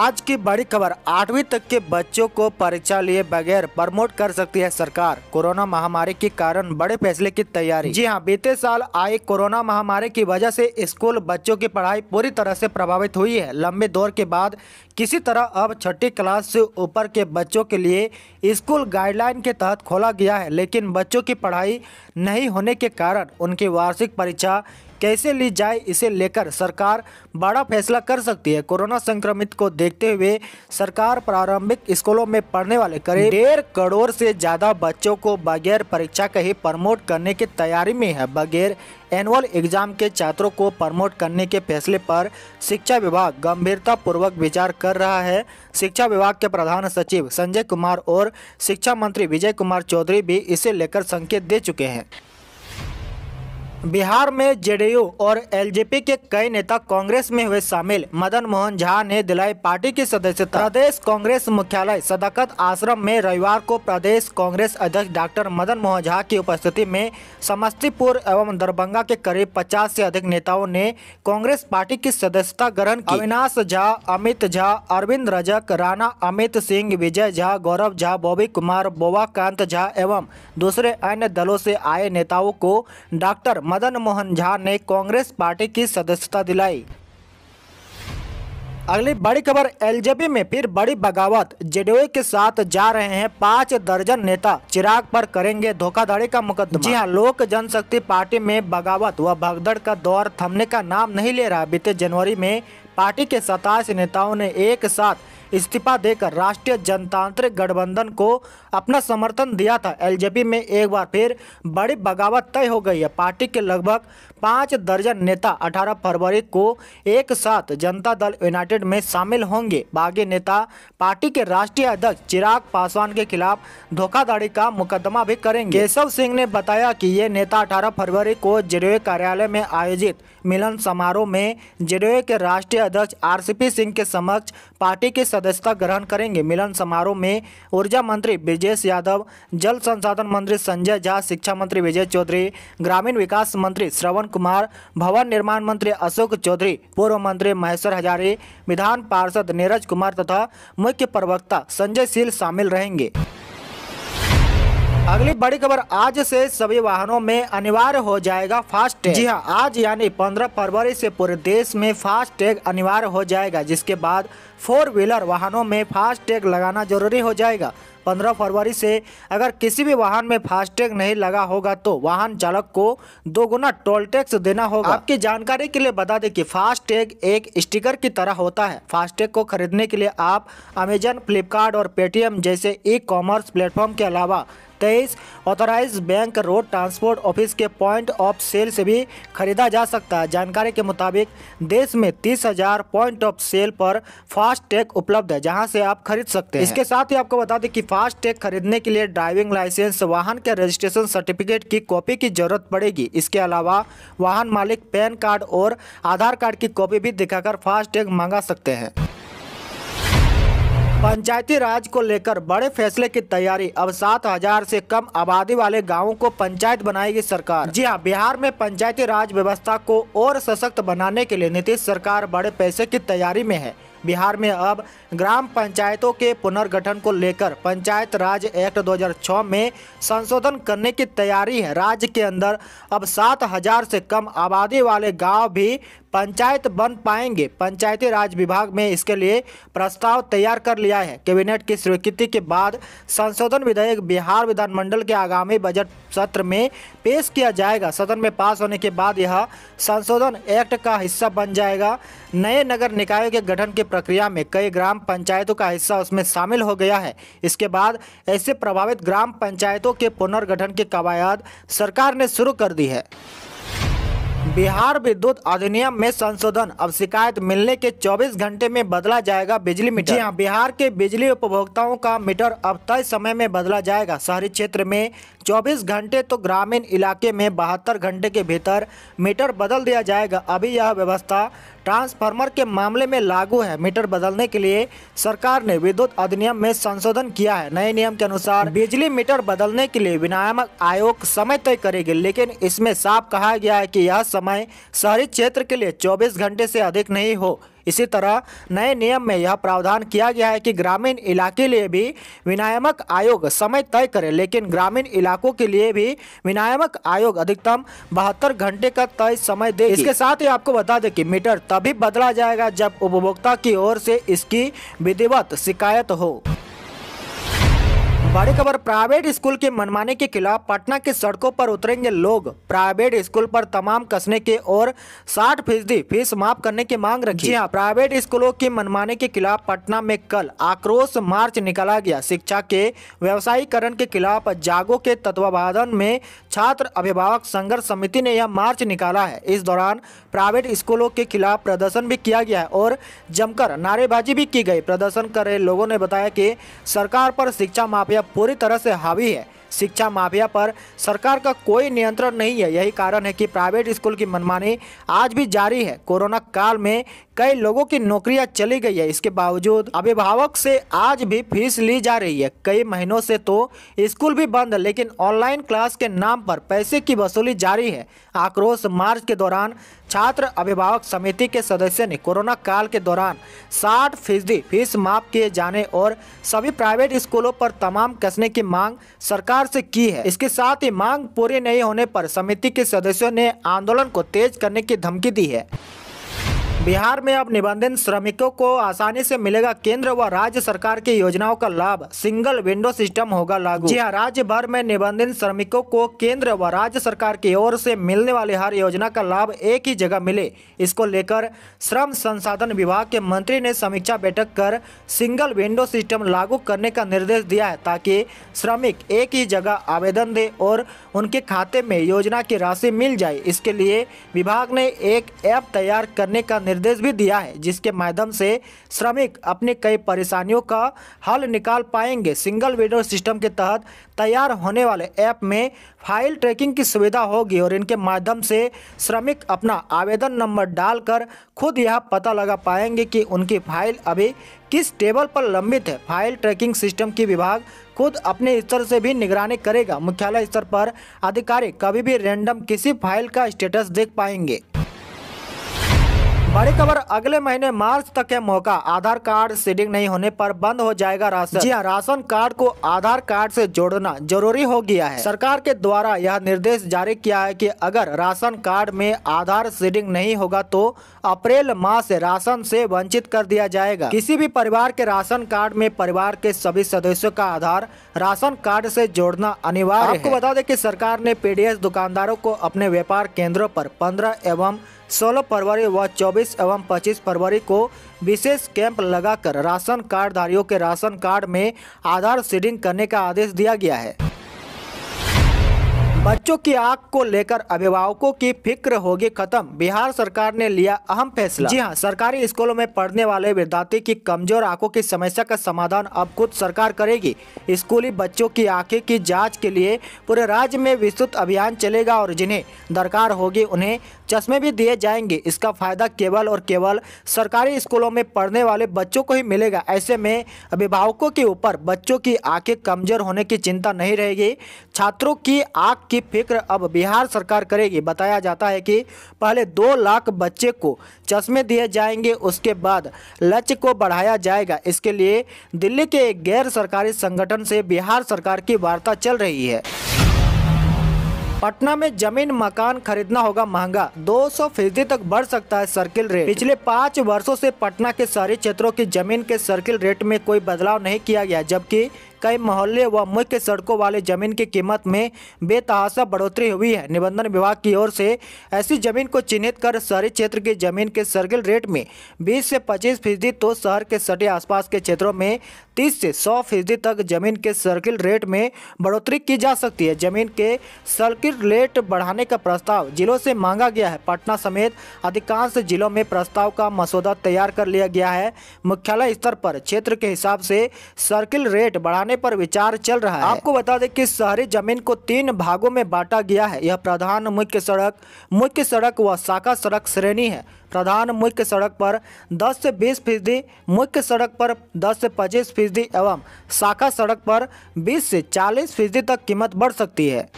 आज की बड़ी खबर आठवीं तक के बच्चों को परीक्षा लिए बगैर प्रमोट कर सकती है सरकार कोरोना महामारी के कारण बड़े फैसले की तैयारी जी हां बीते साल आए कोरोना महामारी की वजह से स्कूल बच्चों की पढ़ाई पूरी तरह से प्रभावित हुई है लंबे दौर के बाद किसी तरह अब छठी क्लास से ऊपर के बच्चों के लिए स्कूल गाइडलाइन के तहत खोला गया है लेकिन बच्चों की पढ़ाई नहीं होने के कारण उनकी वार्षिक परीक्षा कैसे ली जाए इसे लेकर सरकार बड़ा फैसला कर सकती है कोरोना संक्रमित को देखते हुए सरकार प्रारंभिक स्कूलों में पढ़ने वाले करीब डेढ़ करोड़ से ज़्यादा बच्चों को बगैर परीक्षा के ही प्रमोट करने की तैयारी में है बगैर एनुअल एग्जाम के छात्रों को प्रमोट करने के फैसले पर शिक्षा विभाग गंभीरता पूर्वक विचार कर रहा है शिक्षा विभाग के प्रधान सचिव संजय कुमार और शिक्षा मंत्री विजय कुमार चौधरी भी इसे लेकर संकेत दे चुके हैं बिहार में जेडीयू और एलजेपी के कई नेता कांग्रेस में हुए शामिल मदन मोहन झा ने दिलाई पार्टी की सदस्यता प्रदेश कांग्रेस मुख्यालय सदाकत आश्रम में रविवार को प्रदेश कांग्रेस अध्यक्ष डॉक्टर मदन मोहन झा की उपस्थिति में समस्तीपुर एवं दरभंगा के करीब 50 से अधिक नेताओं ने कांग्रेस पार्टी की सदस्यता ग्रहण की अविनाश झा अमित झा अरविंद रजक राणा अमित सिंह विजय झा गौरव झा बॉबी कुमार बोवाकांत झा एवं दूसरे अन्य दलों से आए नेताओं को डॉक्टर मदन मोहन झा ने कांग्रेस पार्टी की सदस्यता दिलाई अगली बड़ी खबर एलजेपी में फिर बड़ी बगावत जेडीयू के साथ जा रहे हैं पांच दर्जन नेता चिराग पर करेंगे धोखाधड़ी का मुकदमा जी हाँ लोक जनशक्ति पार्टी में बगावत व भगदड़ का दौर थमने का नाम नहीं ले रहा बीते जनवरी में पार्टी के सताईस नेताओं ने एक साथ इस्तीफा देकर राष्ट्रीय जनतांत्रिक गठबंधन को अपना समर्थन दिया था एलजेपी में एक बार फिर बड़ी बगावत तय हो गई है पार्टी के लगभग पाँच दर्जन नेता 18 फरवरी को एक साथ जनता दल यूनाइटेड में शामिल होंगे बागी नेता पार्टी के राष्ट्रीय अध्यक्ष चिराग पासवान के खिलाफ धोखाधड़ी का मुकदमा भी करेंगे केशव सिंह ने बताया कि ये नेता अठारह फरवरी को जेडीयू कार्यालय में आयोजित मिलन समारोह में जेडीयू के राष्ट्रीय अध्यक्ष आरसीपी सिंह के समक्ष पार्टी के सदस्यता ग्रहण करेंगे मिलन समारोह में ऊर्जा मंत्री ब्रजेश यादव जल संसाधन मंत्री संजय झा शिक्षा मंत्री विजय चौधरी ग्रामीण विकास मंत्री श्रवण कुमार भवन निर्माण मंत्री अशोक चौधरी पूर्व मंत्री महेश्वर हजारी विधान पार्षद नीरज कुमार तथा मुख्य प्रवक्ता संजय सील शामिल रहेंगे अगली बड़ी खबर आज से सभी वाहनों में अनिवार्य हो जाएगा फास्ट टैग जी हाँ आज यानी 15 फरवरी से पूरे देश में फास्ट टैग अनिवार्य हो जाएगा जिसके बाद फोर व्हीलर वाहनों में फास्ट टैग लगाना जरूरी हो जाएगा 15 फरवरी से अगर किसी भी वाहन में फास्टैग नहीं लगा होगा तो वाहन चालक को दो गुना टोल टैक्स देना होगा आपकी जानकारी के लिए बता दें कि फास्टैग एक स्टिकर की तरह होता है फास्टैग को खरीदने के लिए आप अमेजन फ्लिपकार्ट और पेटीएम जैसे ई कॉमर्स प्लेटफॉर्म के अलावा तेईस authorise bank road transport office के पॉइंट ऑफ सेल से भी खरीदा जा सकता है जानकारी के मुताबिक देश में तीस हजार पॉइंट ऑफ सेल पर फास्ट टैग उपलब्ध है जहां से आप खरीद सकते हैं इसके साथ ही आपको बता दें कि फास्ट टैग खरीदने के लिए ड्राइविंग लाइसेंस वाहन के रजिस्ट्रेशन सर्टिफिकेट की कॉपी की जरूरत पड़ेगी इसके अलावा वाहन मालिक पैन कार्ड और आधार कार्ड की कॉपी भी दिखाकर फास्ट टैग मांगा सकते हैं पंचायती राज को लेकर बड़े फैसले की तैयारी अब सात हजार से कम आबादी वाले गांवों को पंचायत बनाएगी सरकार जी हां बिहार में पंचायती राज व्यवस्था को और सशक्त बनाने के लिए नीतीश सरकार बड़े पैसे की तैयारी में है बिहार में अब ग्राम पंचायतों के पुनर्गठन को लेकर पंचायत राज एक्ट 2006 में संशोधन करने की तैयारी है राज्य के अंदर अब सात हजार से कम आबादी वाले गांव भी पंचायत बन पाएंगे पंचायती राज विभाग में इसके लिए प्रस्ताव तैयार कर लिया है कैबिनेट की स्वीकृति के बाद संशोधन विधेयक बिहार विधानमंडल के आगामी बजट सत्र में पेश किया जाएगा सदन में पास होने के बाद यह संशोधन एक्ट का हिस्सा बन जाएगा नए नगर निकायों के गठन की प्रक्रिया में कई ग्राम पंचायतों का हिस्सा उसमें शामिल हो गया है इसके बाद ऐसे प्रभावित ग्राम पंचायतों के पुनर्गठन की कवायद सरकार ने शुरू कर दी है बिहार विद्युत अधिनियम में संशोधन अब शिकायत मिलने के 24 घंटे में बदला जाएगा बिजली मीटर जी हाँ बिहार के बिजली उपभोक्ताओं का मीटर अब तय समय में बदला जाएगा शहरी क्षेत्र में 24 घंटे तो ग्रामीण इलाके में बहत्तर घंटे के भीतर मीटर बदल दिया जाएगा अभी यह व्यवस्था ट्रांसफार्मर के मामले में लागू है मीटर बदलने के लिए सरकार ने विद्युत अधिनियम में संशोधन किया है नए नियम के अनुसार बिजली मीटर बदलने के लिए विनियामक आयोग समय तय करेगी लेकिन इसमें साफ कहा गया है कि यह समय शहरी क्षेत्र के लिए 24 घंटे से अधिक नहीं हो इसी तरह नए नियम में यह प्रावधान किया गया है कि ग्रामीण इलाके लिए भी विनियामक आयोग समय तय करे लेकिन ग्रामीण इलाकों के लिए भी विनियामक आयोग अधिकतम बहत्तर घंटे का तय समय दे इसके साथ ही आपको बता दें कि मीटर तभी बदला जाएगा जब उपभोक्ता की ओर से इसकी विधिवत शिकायत हो बड़ी खबर प्राइवेट स्कूल के मनमाने के खिलाफ पटना के सड़कों पर उतरेंगे लोग प्राइवेट स्कूल पर तमाम कसने के और 60 फीसदी फीस माफ करने की मांग रखी है प्राइवेट स्कूलों के मनमाने के खिलाफ पटना में कल आक्रोश मार्च निकाला गया शिक्षा के व्यवसायीकरण के खिलाफ जागो के तत्वावधान में छात्र अभिभावक संघर्ष समिति ने यह मार्च निकाला है इस दौरान प्राइवेट स्कूलों के खिलाफ प्रदर्शन भी किया गया है और जमकर नारेबाजी भी की गई प्रदर्शन कर रहे लोगों ने बताया की सरकार पर शिक्षा माफिया माफिया पूरी तरह से हावी है शिक्षा माफिया पर सरकार का कोई नियंत्रण नहीं है यही कारण है कि प्राइवेट स्कूल की मनमानी आज भी जारी है कोरोना काल में कई लोगों की नौकरियां चली गई है इसके बावजूद अभिभावक से आज भी फीस ली जा रही है कई महीनों से तो स्कूल भी बंद है लेकिन ऑनलाइन क्लास के नाम पर पैसे की वसूली जारी है आक्रोश मार्च के दौरान छात्र अभिभावक समिति के सदस्य ने कोरोना काल के दौरान साठ फीसदी फीस माफ किए जाने और सभी प्राइवेट स्कूलों पर तमाम कसने की मांग सरकार से की है इसके साथ ही मांग पूरी नहीं होने पर समिति के सदस्यों ने आंदोलन को तेज करने की धमकी दी है बिहार में अब निबंधित श्रमिकों को आसानी से मिलेगा केंद्र व राज्य सरकार की योजनाओं का लाभ सिंगल विंडो सिस्टम होगा लागू जी हाँ राज्य भर में निबंधित श्रमिकों को केंद्र व राज्य सरकार की ओर से मिलने वाली हर योजना का लाभ एक ही जगह मिले इसको लेकर श्रम संसाधन विभाग के मंत्री ने समीक्षा बैठक कर सिंगल विंडो सिस्टम लागू करने का निर्देश दिया है ताकि श्रमिक एक ही जगह आवेदन दे और उनके खाते में योजना की राशि मिल जाए इसके लिए विभाग ने एक ऐप तैयार करने का निर्देश भी दिया है जिसके माध्यम से श्रमिक अपने कई परेशानियों का हल निकाल पाएंगे सिंगल विंडो सिस्टम के तहत तैयार होने वाले ऐप में फाइल ट्रैकिंग की सुविधा होगी और इनके माध्यम से श्रमिक अपना आवेदन नंबर डालकर खुद यह पता लगा पाएंगे कि उनकी फाइल अभी किस टेबल पर लंबित है फाइल ट्रैकिंग सिस्टम की विभाग खुद अपने स्तर से भी निगरानी करेगा मुख्यालय स्तर पर अधिकारी कभी भी रैंडम किसी फाइल का स्टेटस देख पाएंगे बड़ी खबर अगले महीने मार्च तक के मौका आधार कार्ड सीडिंग नहीं होने पर बंद हो जाएगा राशन जी हाँ राशन कार्ड को आधार कार्ड से जोड़ना जरूरी हो गया है सरकार के द्वारा यह निर्देश जारी किया है कि अगर राशन कार्ड में आधार सीडिंग नहीं होगा तो अप्रैल माह से राशन से वंचित कर दिया जाएगा किसी भी परिवार के राशन कार्ड में परिवार के सभी सदस्यों का आधार राशन कार्ड से जोड़ना अनिवार्य आपको बता दें कि सरकार ने पीडीएस दुकानदारों को अपने व्यापार केंद्रों पर पंद्रह एवं 16 फरवरी व 24 एवं 25 फरवरी को विशेष कैंप लगाकर राशन कार्डधारियों के राशन कार्ड में आधार सीडिंग करने का आदेश दिया गया है बच्चों की आंख को लेकर अभिभावकों की फिक्र होगी खत्म बिहार सरकार ने लिया अहम फैसला जी हां सरकारी स्कूलों में पढ़ने वाले विद्यार्थी की कमजोर आंखों की समस्या का समाधान अब खुद सरकार करेगी स्कूली बच्चों की आंखें की जांच के लिए पूरे राज्य में विस्तृत अभियान चलेगा और जिन्हें दरकार होगी उन्हें चश्मे भी दिए जाएंगे इसका फ़ायदा केवल और केवल सरकारी स्कूलों में पढ़ने वाले बच्चों को ही मिलेगा ऐसे में अभिभावकों के ऊपर बच्चों की आंखें कमजोर होने की चिंता नहीं रहेगी छात्रों की आँख की फिक्र अब बिहार सरकार करेगी बताया जाता है कि पहले दो लाख बच्चे को चश्मे दिए जाएंगे उसके बाद लक्ष्य को बढ़ाया जाएगा इसके लिए दिल्ली के एक गैर सरकारी संगठन से बिहार सरकार की वार्ता चल रही है पटना में जमीन मकान खरीदना होगा महंगा 200 फीसदी तक बढ़ सकता है सर्किल रेट पिछले पाँच वर्षों से पटना के शहरी क्षेत्रों की जमीन के सर्किल रेट में कोई बदलाव नहीं किया गया जबकि कई मोहल्ले व मुख्य सड़कों वाले जमीन की कीमत में बेतहाशा बढ़ोतरी हुई है निबंधन विभाग की ओर से ऐसी जमीन को चिन्हित कर शहरी क्षेत्र की जमीन के सर्किल रेट में बीस से पच्चीस फीसदी तो शहर के सटे आसपास के क्षेत्रों में तीस से सौ फीसदी तक जमीन के सर्किल रेट में बढ़ोतरी की जा सकती है जमीन के सर्किल रेट बढ़ाने का प्रस्ताव जिलों से मांगा गया है पटना समेत अधिकांश जिलों में प्रस्ताव का मसौदा तैयार कर लिया गया है मुख्यालय स्तर पर क्षेत्र के हिसाब से सर्किल रेट बढ़ाने बनाने पर विचार चल रहा है आपको बता दें कि शहरी जमीन को तीन भागों में बांटा गया है यह प्रधान मुख्य सड़क मुख्य सड़क व शाखा सड़क श्रेणी है प्रधान मुख्य सड़क पर 10 से 20 फीसदी मुख्य सड़क पर 10 से 25 फीसदी एवं शाखा सड़क पर 20 से 40 फीसदी तक कीमत बढ़ सकती है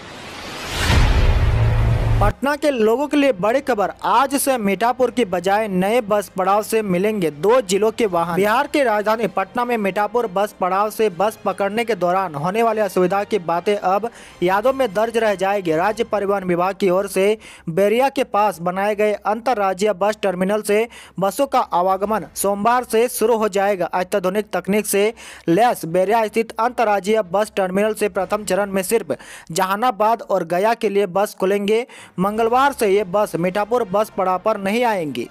पटना के लोगों के लिए बड़ी खबर आज से मीठापुर की बजाय नए बस पड़ाव से मिलेंगे दो जिलों के वाहन बिहार के राजधानी पटना में मीठापुर बस पड़ाव से बस पकड़ने के दौरान होने वाली असुविधा की बातें अब यादों में दर्ज रह जाएगी राज्य परिवहन विभाग की ओर से बेरिया के पास बनाए गए अंतर्राज्यीय बस टर्मिनल से बसों का आवागमन सोमवार से शुरू हो जाएगा अत्याधुनिक तकनीक से लैस बेरिया स्थित अंतर्राज्यीय बस टर्मिनल से प्रथम चरण में सिर्फ जहानाबाद और गया के लिए बस खुलेंगे मंगलवार से ये बस मीठापुर बस पड़ा पर नहीं आएंगी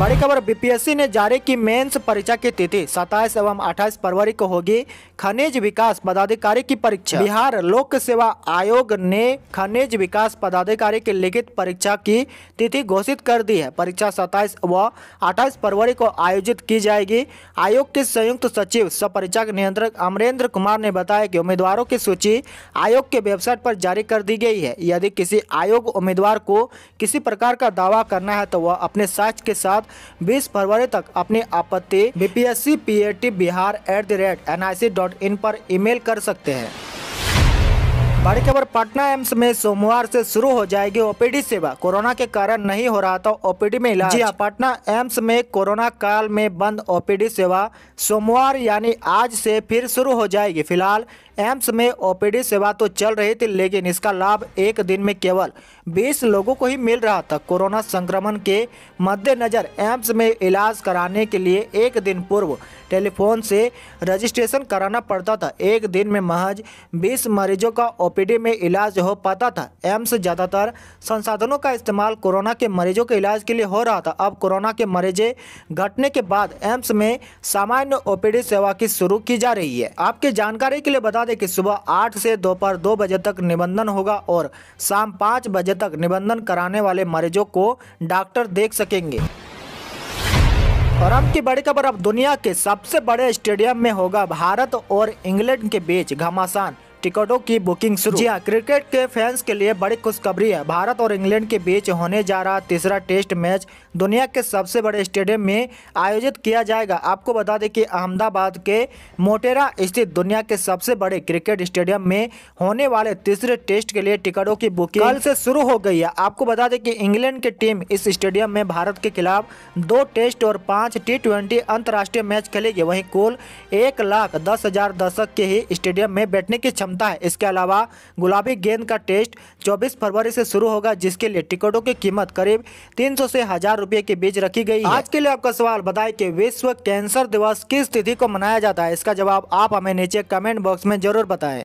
बड़ी खबर बीपीएससी ने जारी की मेंस परीक्षा की तिथि 27 एवं 28 फरवरी को होगी खनिज विकास पदाधिकारी की परीक्षा बिहार लोक सेवा आयोग ने खनिज विकास पदाधिकारी की लिखित परीक्षा की तिथि घोषित कर दी है परीक्षा 27 व 28 फरवरी को आयोजित की जाएगी आयोग के संयुक्त सचिव स परीक्षा नियंत्रक अमरेंद्र कुमार ने बताया की उम्मीदवारों की सूची आयोग के वेबसाइट पर जारी कर दी गई है यदि किसी आयोग उम्मीदवार को किसी प्रकार का दावा करना है तो वह अपने साक्ष के साथ बीस फरवरी तक अपनी आपत्ति BPSC P Bihar at the rate N I C dot in पर ईमेल कर सकते हैं बड़ी खबर पटना एम्स में सोमवार से शुरू हो जाएगी ओपीडी सेवा कोरोना के कारण नहीं हो रहा था ओपीडी में इलाज हाँ। पटना एम्स में कोरोना काल में बंद ओपीडी सेवा सोमवार यानी आज से फिर शुरू हो जाएगी फिलहाल एम्स में ओपीडी सेवा तो चल रही थी लेकिन इसका लाभ एक दिन में केवल 20 लोगों को ही मिल रहा था कोरोना संक्रमण के मद्देनज़र एम्स में इलाज कराने के लिए एक दिन पूर्व टेलीफोन से रजिस्ट्रेशन कराना पड़ता था एक दिन में महज 20 मरीजों का ओपीडी में इलाज हो पाता था एम्स ज़्यादातर संसाधनों का इस्तेमाल कोरोना के मरीजों के इलाज के लिए हो रहा था अब कोरोना के मरीजें घटने के बाद एम्स में सामान्य ओ सेवा की शुरू की जा रही है आपकी जानकारी के लिए बता बता दें कि सुबह आठ से दोपहर दो बजे तक निबंधन होगा और शाम पाँच बजे तक निबंधन कराने वाले मरीजों को डॉक्टर देख सकेंगे और अब की बड़ी खबर अब दुनिया के सबसे बड़े स्टेडियम में होगा भारत और इंग्लैंड के बीच घमासान टिकटों की बुकिंग शुरू जी हाँ क्रिकेट के फैंस के लिए बड़ी खुशखबरी है भारत और इंग्लैंड के बीच होने जा रहा तीसरा टेस्ट मैच दुनिया के सबसे बड़े स्टेडियम में आयोजित किया जाएगा आपको बता दें कि अहमदाबाद के मोटेरा स्थित दुनिया के सबसे बड़े क्रिकेट स्टेडियम में होने वाले तीसरे टेस्ट के लिए टिकटों की बुकिंग कल से शुरू हो गई है आपको बता दें कि इंग्लैंड की टीम इस स्टेडियम में भारत के खिलाफ दो टेस्ट और पाँच टी ट्वेंटी अंतर्राष्ट्रीय मैच खेलेगी वहीं कुल एक लाख दस हजार दर्शक के ही स्टेडियम में बैठने की क्षमता है इसके अलावा गुलाबी गेंद का टेस्ट चौबीस फरवरी से शुरू होगा जिसके लिए टिकटों की कीमत करीब तीन से हजार रुपए के बीच रखी गई आज के लिए आपका सवाल बताए की विश्व कैंसर दिवस किस तिथि को मनाया जाता है इसका जवाब आप हमें नीचे कमेंट बॉक्स में जरूर बताए